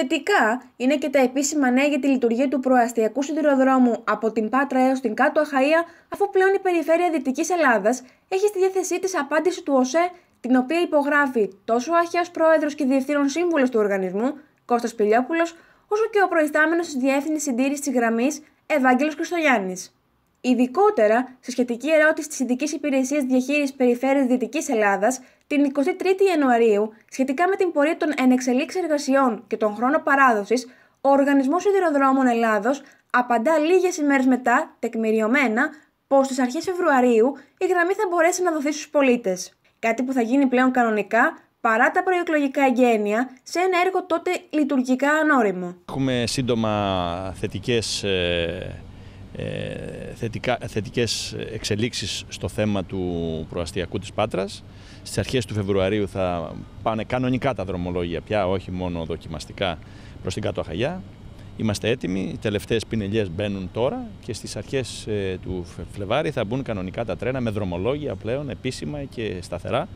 Θετικά είναι και τα επίσημα νέα για τη λειτουργία του προαστιακού σιδηροδρόμου από την Πάτρα έως την Κάτω Αχαΐα, αφού πλέον η περιφέρεια Δυτικής Ελλάδας έχει στη διάθεσή της απάντηση του ΟΣΕ, την οποία υπογράφει τόσο ο αρχαίος πρόεδρος και διευθύνων σύμβουλος του οργανισμού, Κώστας Πηλιόπουλος, όσο και ο προϊστάμενος της Διεύθυνης Συντήρησης της Γραμμής, Ευάγγελος Κρυστογιάννης. Ειδικότερα, σε σχετική ερώτηση της Ειδικής Υπηρεσίας Διαχείρισης Περιφέρειας Δυτικής Ελλάδας, την 23η Ιανουαρίου, σχετικά με την πορεία των ενεξελίξεων εργασιών και τον χρόνο παράδοσης, ο Οργανισμός Σιδηροδρόμων Ελλάδος απαντά λίγες ημέρες μετά, τεκμηριωμένα, πως στις αρχές Φεβρουαρίου η γραμμή θα μπορέσει να δοθεί στους πολίτες. Κάτι που θα γίνει πλέον κανονικά παρά τα προεκλογικά εγγένεια, σε ένα έργο τότε λειτουργικά ανώριμο. Έχουμε σύντομα θετικές ε, ε, θετικά, θετικές εξελίξεις στο θέμα του προαστιακού της Πάτρας. Στις αρχές του Φεβρουαρίου θα πάνε κανονικά τα δρομολόγια πια, όχι μόνο δοκιμαστικά, προς την Κάτω Είμαστε έτοιμοι, οι τελευταίες πινελιές μπαίνουν τώρα και στις αρχές ε, του Φλεβάρι θα μπουν κανονικά τα τρένα με δρομολόγια πλέον επίσημα και σταθερά.